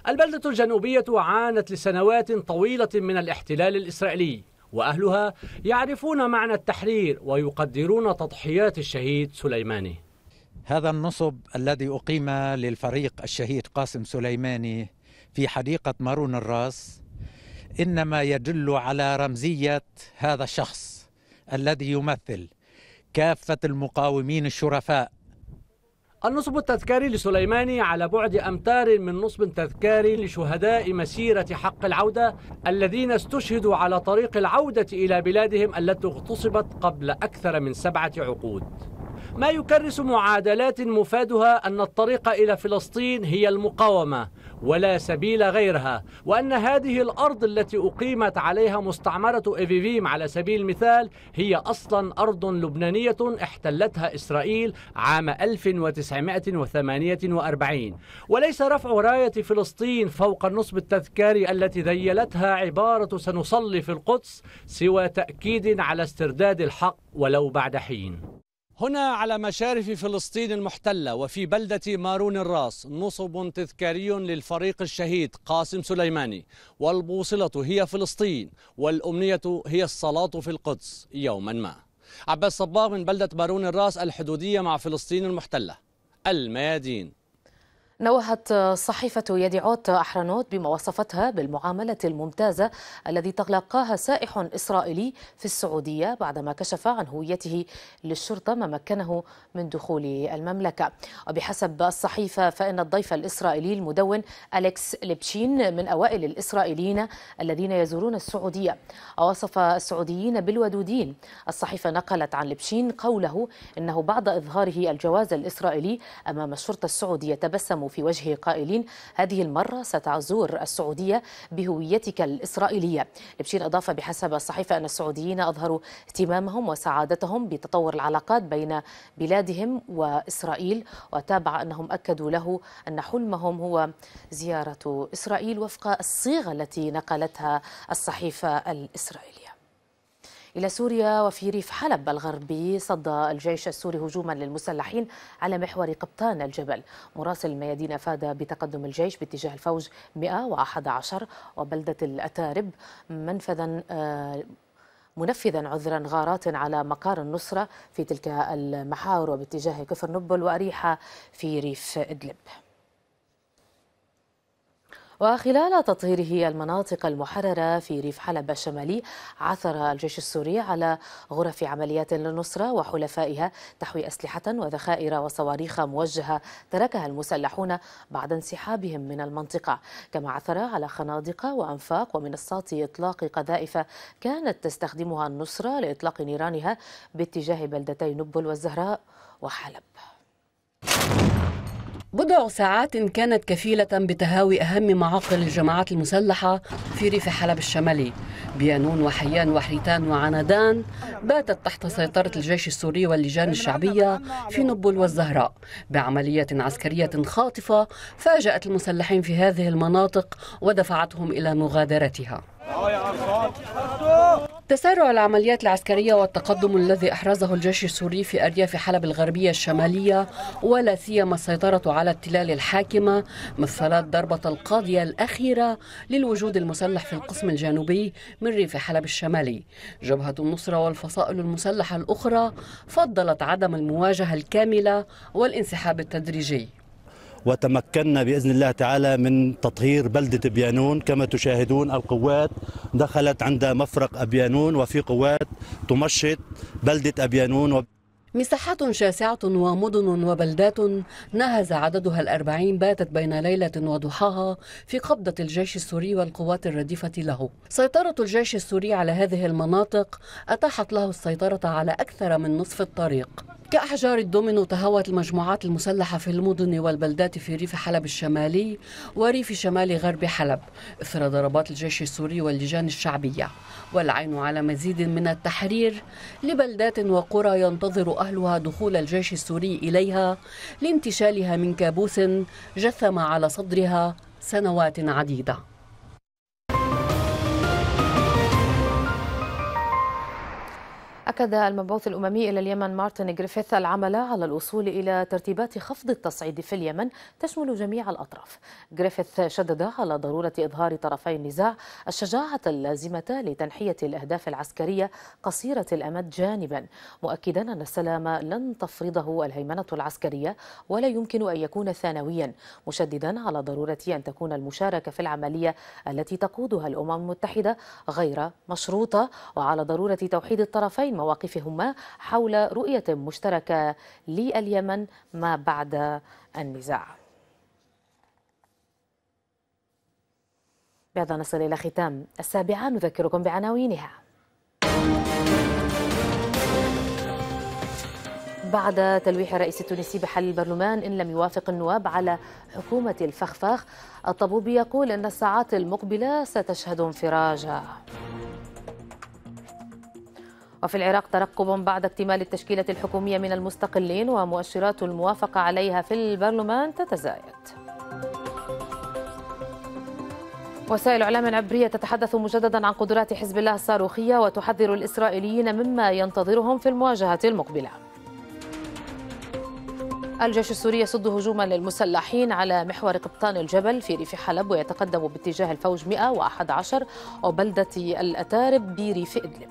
البلدة الجنوبية عانت لسنوات طويلة من الاحتلال الإسرائيلي وأهلها يعرفون معنى التحرير ويقدرون تضحيات الشهيد سليماني هذا النصب الذي أقيم للفريق الشهيد قاسم سليماني في حديقة مارون الراس إنما يدل على رمزية هذا الشخص الذي يمثل كافة المقاومين الشرفاء النصب التذكاري لسليماني على بعد أمتار من نصب تذكاري لشهداء مسيرة حق العودة الذين استشهدوا على طريق العودة إلى بلادهم التي اغتصبت قبل أكثر من سبعة عقود ما يكرس معادلات مفادها أن الطريق إلى فلسطين هي المقاومة ولا سبيل غيرها وأن هذه الأرض التي أقيمت عليها مستعمرة إيفيفيم على سبيل المثال هي أصلا أرض لبنانية احتلتها إسرائيل عام 1948 وليس رفع راية فلسطين فوق النصب التذكاري التي ذيلتها عبارة سنصلي في القدس سوى تأكيد على استرداد الحق ولو بعد حين هنا على مشارف فلسطين المحتلة وفي بلدة مارون الراس نصب تذكاري للفريق الشهيد قاسم سليماني والبوصلة هي فلسطين والأمنية هي الصلاة في القدس يوما ما عباس صباغ من بلدة مارون الراس الحدودية مع فلسطين المحتلة الميادين نوهت صحيفة يديعوت أحرنوت بما وصفتها بالمعاملة الممتازة الذي تلقاها سائح إسرائيلي في السعودية بعدما كشف عن هويته للشرطة ما مكنه من دخول المملكة وبحسب الصحيفة فإن الضيف الإسرائيلي المدون أليكس لبشين من أوائل الإسرائيليين الذين يزورون السعودية ووصف السعوديين بالودودين الصحيفة نقلت عن لبشين قوله إنه بعد إظهاره الجواز الإسرائيلي أمام الشرطة السعودية تبسم في وجهه قائلين هذه المرة ستزور السعودية بهويتك الإسرائيلية لبشير أضاف بحسب الصحيفة أن السعوديين أظهروا اهتمامهم وسعادتهم بتطور العلاقات بين بلادهم وإسرائيل وتابع أنهم أكدوا له أن حلمهم هو زيارة إسرائيل وفق الصيغة التي نقلتها الصحيفة الإسرائيلية إلى سوريا وفي ريف حلب الغربي صد الجيش السوري هجوما للمسلحين على محور قبطان الجبل مراسل الميادين أفاد بتقدم الجيش باتجاه الفوج 111 وبلدة الأتارب منفذا آه، منفذا عذرا غارات على مقار النصرة في تلك المحاور وباتجاه كفر نبل وأريحة في ريف إدلب وخلال تطهيره المناطق المحررة في ريف حلب الشمالي عثر الجيش السوري على غرف عمليات للنصرة وحلفائها تحوي أسلحة وذخائر وصواريخ موجهة تركها المسلحون بعد انسحابهم من المنطقة كما عثر على خنادق وأنفاق ومنصات إطلاق قذائف كانت تستخدمها النصرة لإطلاق نيرانها باتجاه بلدتي نبل والزهراء وحلب بضع ساعات كانت كفيلة بتهاوي أهم معاقل الجماعات المسلحة في ريف حلب الشمالي بيانون وحيان وحريتان وعنادان باتت تحت سيطرة الجيش السوري واللجان الشعبية في نبل والزهراء بعملية عسكرية خاطفة فاجأت المسلحين في هذه المناطق ودفعتهم إلى مغادرتها تسارع العمليات العسكرية والتقدم الذي أحرزه الجيش السوري في أرياف حلب الغربية الشمالية ولا سيما السيطرة على التلال الحاكمة مثلت ضربة القاضية الأخيرة للوجود المسلح في القسم الجنوبي من ريف حلب الشمالي جبهة النصرة والفصائل المسلحة الأخرى فضلت عدم المواجهة الكاملة والانسحاب التدريجي وتمكنا باذن الله تعالى من تطهير بلده بيانون كما تشاهدون القوات دخلت عند مفرق ابيانون وفي قوات تمشط بلده ابيانون مساحات شاسعة ومدن وبلدات نهز عددها الأربعين باتت بين ليلة وضحاها في قبضة الجيش السوري والقوات الرديفة له سيطرة الجيش السوري على هذه المناطق أتاحت له السيطرة على أكثر من نصف الطريق كأحجار الدومينو تهوت المجموعات المسلحة في المدن والبلدات في ريف حلب الشمالي وريف شمال غرب حلب إثر ضربات الجيش السوري واللجان الشعبية والعين على مزيد من التحرير لبلدات وقرى ينتظر أهلها دخول الجيش السوري إليها لانتشالها من كابوس جثم على صدرها سنوات عديده أكد المبعوث الأممي إلى اليمن مارتن جريفيث العمل على الوصول إلى ترتيبات خفض التصعيد في اليمن تشمل جميع الأطراف جريفيث شدد على ضرورة إظهار طرفي النزاع الشجاعة اللازمة لتنحية الأهداف العسكرية قصيرة الأمد جانبا مؤكدا أن السلام لن تفرضه الهيمنة العسكرية ولا يمكن أن يكون ثانويا مشددا على ضرورة أن تكون المشاركة في العملية التي تقودها الأمم المتحدة غير مشروطة وعلى ضرورة توحيد الطرفين مواقفهما حول رؤية مشتركة لليمن ما بعد النزاع بهذا نصل إلى ختام السابعة نذكركم بعناوينها بعد تلويح الرئيس التونسي بحل البرلمان إن لم يوافق النواب على حكومة الفخفاخ الطبوب يقول إن الساعات المقبلة ستشهد انفراجا وفي العراق ترقب بعد اكتمال التشكيلة الحكومية من المستقلين ومؤشرات الموافقة عليها في البرلمان تتزايد وسائل اعلام عبريه تتحدث مجددا عن قدرات حزب الله الصاروخيه وتحذر الاسرائيليين مما ينتظرهم في المواجهه المقبله. الجيش السوري يصد هجوما للمسلحين على محور قبطان الجبل في ريف حلب ويتقدم باتجاه الفوج 111 وبلده الاتارب بريف ادلب.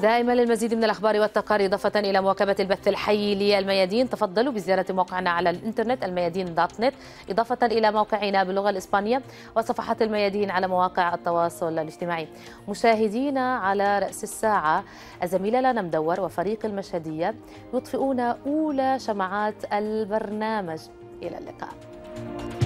دائما للمزيد من الأخبار والتقارير إضافة إلى مواكبة البث الحي للميادين تفضلوا بزيارة موقعنا على الإنترنت الميادين دوت نت إضافة إلى موقعنا باللغة الإسبانية وصفحات الميادين على مواقع التواصل الاجتماعي مشاهدينا على رأس الساعة الزميلة لنا مدور وفريق المشهدية يطفئون أولى شمعات البرنامج إلى اللقاء